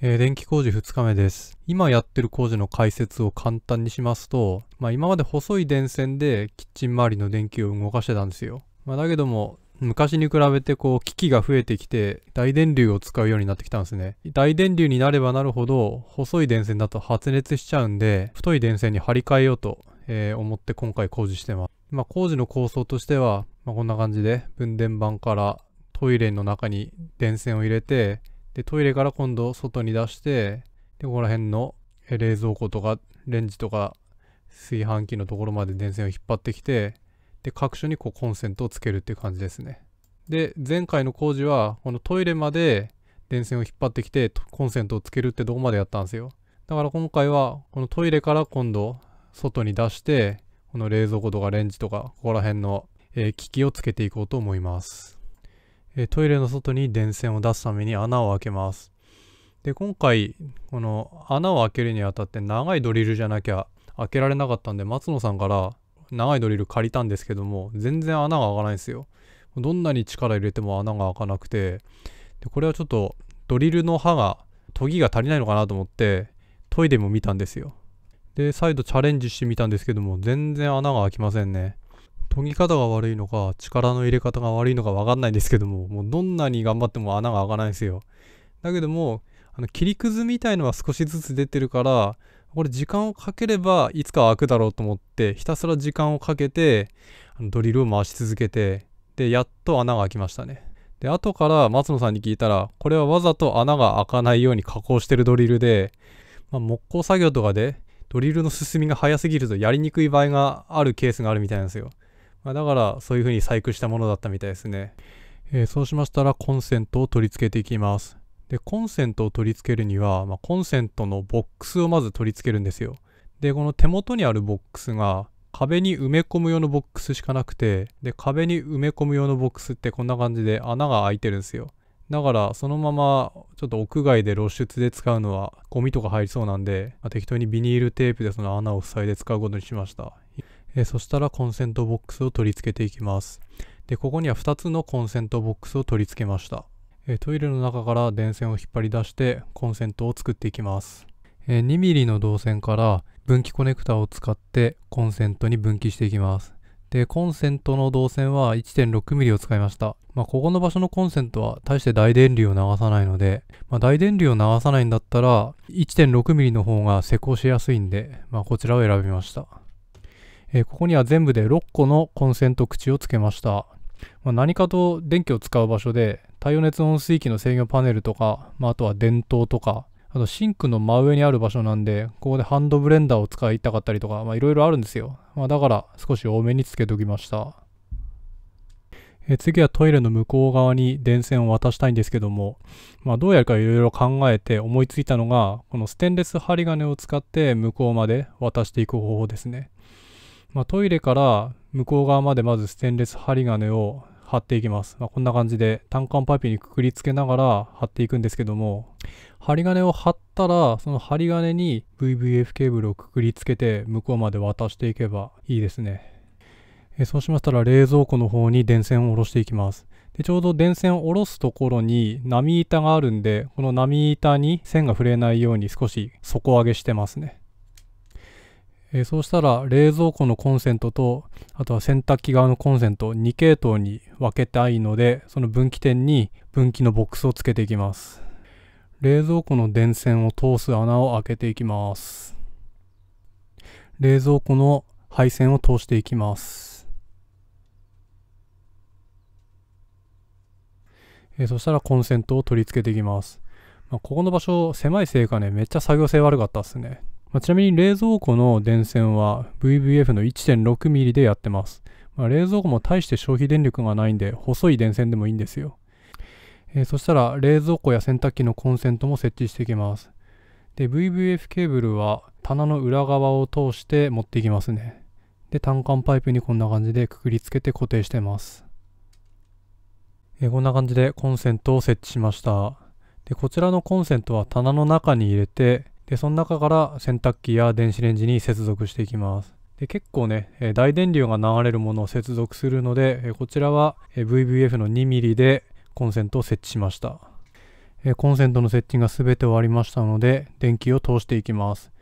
えー、電気工事2日目です。今やってる工事の解説を簡単にしますと、まあ、今まで細い電線でキッチン周りの電気を動かしてたんですよ。まあ、だけども、昔に比べてこう機器が増えてきて大電流を使うようになってきたんですね。大電流になればなるほど細い電線だと発熱しちゃうんで、太い電線に張り替えようと、えー、思って今回工事してます。まあ、工事の構想としては、まこんな感じで分電盤からトイレの中に電線を入れてで、トイレから今度外に出して、で、ここら辺の冷蔵庫とかレンジとか炊飯器のところまで電線を引っ張ってきて、で、各所にこうコンセントをつけるっていう感じですね。で、前回の工事は、このトイレまで電線を引っ張ってきて、コンセントをつけるってどこまでやったんですよ。だから今回は、このトイレから今度、外に出して、この冷蔵庫とかレンジとか、ここら辺の、え機器をつけていこうと思います。えトイレの外に電線を出すために穴を開けます。で今回この穴を開けるにあたって長いドリルじゃなきゃ開けられなかったんで松野さんから長いドリル借りたんですけども全然穴が開かないんですよ。どんなに力入れても穴が開かなくてでこれはちょっとドリルの刃が研ぎが足りないのかなと思って研いでも見たんですよ。で再度チャレンジしてみたんですけども全然穴が開きませんね。研ぎ方が悪いのか、力の入れ方が悪いのかわかんないんですけども、もうどんなに頑張っても穴が開かないんですよ。だけども、あの切りくずみたいのは少しずつ出てるから、これ時間をかければいつか開くだろうと思って、ひたすら時間をかけて、あのドリルを回し続けて、で、やっと穴が開きましたね。で、後から松野さんに聞いたら、これはわざと穴が開かないように加工してるドリルで、まあ、木工作業とかで、ドリルの進みが早すぎるとやりにくい場合があるケースがあるみたいなんですよ。まあ、だからそういう風に細工したものだったみたいですね、えー、そうしましたらコンセントを取り付けていきますでコンセントを取り付けるには、まあ、コンセントのボックスをまず取り付けるんですよでこの手元にあるボックスが壁に埋め込む用のボックスしかなくてで壁に埋め込む用のボックスってこんな感じで穴が開いてるんですよだからそのままちょっと屋外で露出で使うのはゴミとか入りそうなんで、まあ、適当にビニールテープでその穴を塞いで使うことにしましたえー、そしたらコンセントボックスを取り付けていきます。で、ここには2つのコンセントボックスを取り付けました。えー、トイレの中から電線を引っ張り出してコンセントを作っていきます。えー、2mm の導線から分岐コネクタを使ってコンセントに分岐していきます。で、コンセントの導線は 1.6mm を使いました。まあ、ここの場所のコンセントは大して大電流を流さないので、まあ、大電流を流さないんだったら 1.6mm の方が施工しやすいんで、まあ、こちらを選びました。えー、ここには全部で6個のコンセント口をつけました。まあ、何かと電気を使う場所で、太陽熱温水器の制御パネルとか、まあ、あとは電灯とか、あとシンクの真上にある場所なんで、ここでハンドブレンダーを使いたかったりとか、いろいろあるんですよ。まあ、だから少し多めにつけときました。え次はトイレの向こう側に電線を渡したいんですけども、まあ、どうやるかいろいろ考えて思いついたのがこのステンレス針金を使って向こうまで渡していく方法ですね、まあ、トイレから向こう側までまずステンレス針金を貼っていきます。まあ、こんな感じで単管パイプにくくりつけながら貼っていくんですけども、針金を貼ったら、その針金に VVF ケーブルをくくりつけて向こうまで渡していけばいいですね。えそうしましたら冷蔵庫の方に電線を下ろしていきます。でちょうど電線を下ろすところに波板があるんで、この波板に線が触れないように少し底上げしてますね。えー、そうしたら冷蔵庫のコンセントとあとは洗濯機側のコンセント2系統に分けたいのでその分岐点に分岐のボックスをつけていきます冷蔵庫の電線を通す穴を開けていきます冷蔵庫の配線を通していきますえー、そしたらコンセントを取り付けていきます。まあ、ここの場所、狭いせいかね、めっちゃ作業性悪かったっすね。まあ、ちなみに冷蔵庫の電線は VVF の 1.6mm でやってます。まあ、冷蔵庫も大して消費電力がないんで細い電線でもいいんですよ。えー、そしたら冷蔵庫や洗濯機のコンセントも設置していきます。で、VVF ケーブルは棚の裏側を通して持っていきますね。で、単管パイプにこんな感じでくくりつけて固定してます。えー、こんな感じでコンセントを設置しました。で、こちらのコンセントは棚の中に入れて、で、その中から洗濯機や電子レンジに接続していきます。で結構ね、え大電流が流れるものを接続するので、えこちらは、え VVF の 2mm でコンセントを設置しました、えコンセントの設置が全て終わりましたので、電気を通していきます。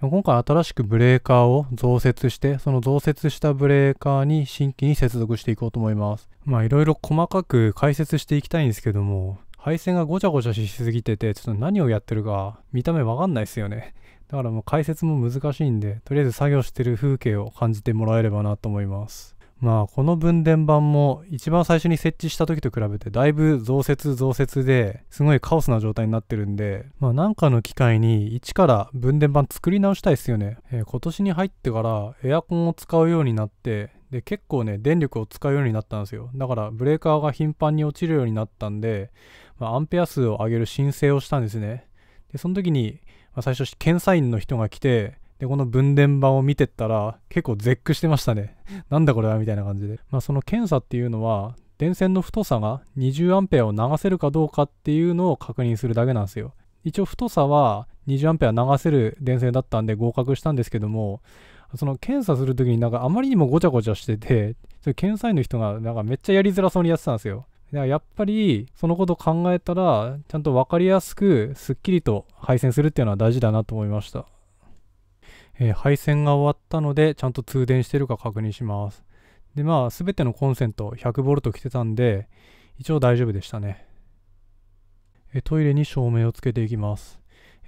今回新しくブレーカーを増設して、その増設したブレーカーに新規に接続していこうと思います。まあいろいろ細かく解説していきたいんですけども、配線がごちゃごちゃしすぎてて、ちょっと何をやってるか見た目わかんないですよね。だからもう解説も難しいんで、とりあえず作業してる風景を感じてもらえればなと思います。まあこの分電盤も一番最初に設置した時と比べてだいぶ増設増設ですごいカオスな状態になってるんでまあなんかの機会に一から分電盤作り直したいですよね、えー、今年に入ってからエアコンを使うようになってで結構ね電力を使うようになったんですよだからブレーカーが頻繁に落ちるようになったんで、まあ、アンペア数を上げる申請をしたんですねでその時に、まあ、最初検査員の人が来てでこの分電盤を見てったら結構絶句してましたね なんだこれはみたいな感じで、まあ、その検査っていうのは電線の太さが2 0アンペアを流せるかどうかっていうのを確認するだけなんですよ一応太さは2 0アンペア流せる電線だったんで合格したんですけどもその検査するときになんかあまりにもごちゃごちゃしてて、それ検査員の人がなんかめっちゃやりづらそうにやってたんですよ。だからやっぱりそのこと考えたら、ちゃんと分かりやすく、すっきりと配線するっていうのは大事だなと思いました。えー、配線が終わったので、ちゃんと通電してるか確認します。で、まあ、すべてのコンセント 100V 来てたんで、一応大丈夫でしたね。えトイレに照明をつけていきます。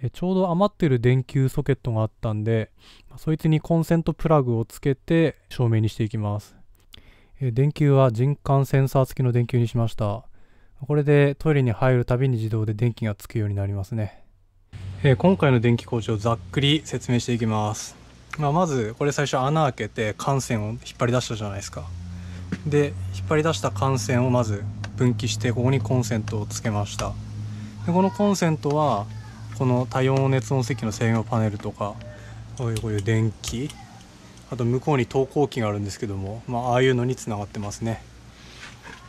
えちょうど余ってる電球ソケットがあったんで、そいつにコンセントプラグをつけて照明にしていきます。え電球は人感センサー付きの電球にしました。これでトイレに入るたびに自動で電気がつくようになりますね。え今回の電気工事をざっくり説明していきます。まあ、まずこれ最初穴開けて幹線を引っ張り出したじゃないですか。で引っ張り出した幹線をまず分岐してここにコンセントをつけました。でこのコンセントはこの多用熱音石の専用パネルとかこういう電気あと向こうに投光器があるんですけども、まあ、ああいうのにつながってますね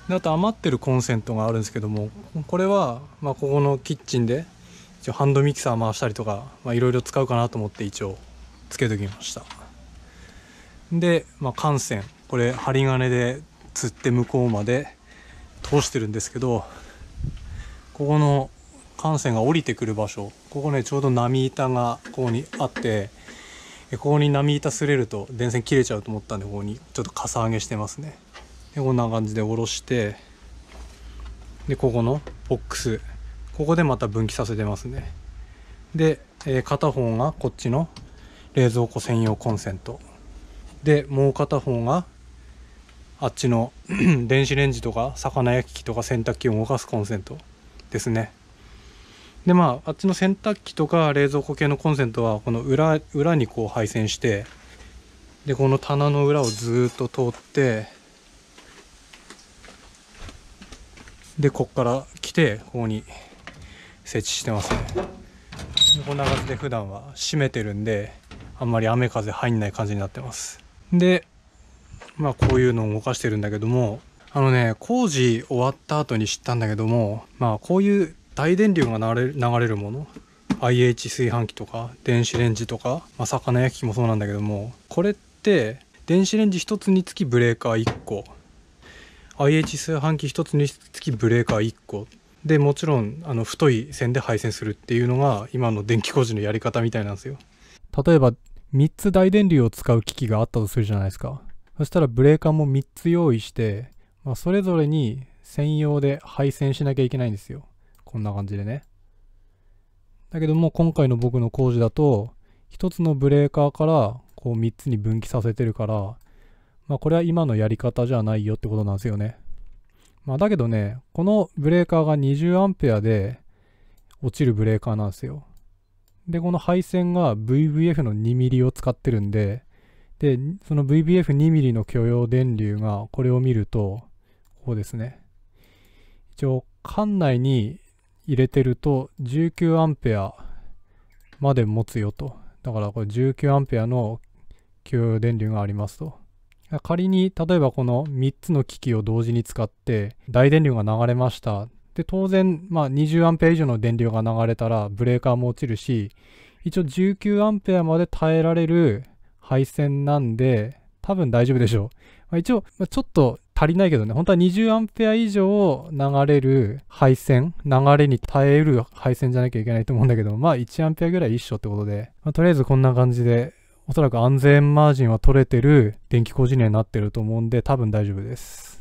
であと余ってるコンセントがあるんですけどもこれは、まあ、ここのキッチンで一応ハンドミキサー回したりとかいろいろ使うかなと思って一応つけときましたで、まあ、幹線これ針金で釣って向こうまで通してるんですけどここの艦船が降りてくる場所ここねちょうど波板がここにあってここに波板擦れると電線切れちゃうと思ったんでここにちょっとかさ上げしてますねでこんな感じで下ろしてでここのボックスここでまた分岐させてますねで、えー、片方がこっちの冷蔵庫専用コンセントでもう片方があっちの 電子レンジとか魚焼き器とか洗濯機を動かすコンセントですねでまああっちの洗濯機とか冷蔵庫系のコンセントはこの裏裏にこう配線してでこの棚の裏をずっと通ってでこっから来てここに設置してますねこんな感じで普段は閉めてるんであんまり雨風入んない感じになってますでまあこういうのを動かしてるんだけどもあのね工事終わった後に知ったんだけどもまあこういう大電流が流れ流れるもの IH 炊飯器とか電子レンジとか、まあ、魚焼き器もそうなんだけどもこれって電子レンジ1つにつきブレーカー1個 IH 炊飯器1つにつきブレーカー1個でもちろんあの太い線で配線するっていうのが今の電気工事のやり方みたいなんですよ例えば3つ大電流を使う機器があったとするじゃないですかそしたらブレーカーも3つ用意して、まあ、それぞれに専用で配線しなきゃいけないんですよこんな感じでね。だけども今回の僕の工事だと1つのブレーカーからこう3つに分岐させてるから、まあこれは今のやり方じゃないよってことなんですよね。まあだけどね、このブレーカーが 20A で落ちるブレーカーなんですよ。で、この配線が VVF の 2mm を使ってるんで、で、その VBF2mm の許容電流がこれを見ると、ここですね。一応、管内に入れてると1 9アまで持つよと。だからこれ 19A の給電流がありますと。仮に例えばこの3つの機器を同時に使って大電流が流れました。で当然、まあ、20A 以上の電流が流れたらブレーカーも落ちるし一応 19A まで耐えられる配線なんで多分大丈夫でしょう。まあ、一応、まちょっと足りないけどね、本当は 20A 以上流れる配線、流れに耐える配線じゃなきゃいけないと思うんだけど、まあ 1A ぐらい一緒ってことで、まあ、とりあえずこんな感じで、おそらく安全マージンは取れてる電気工事にはなってると思うんで、多分大丈夫です。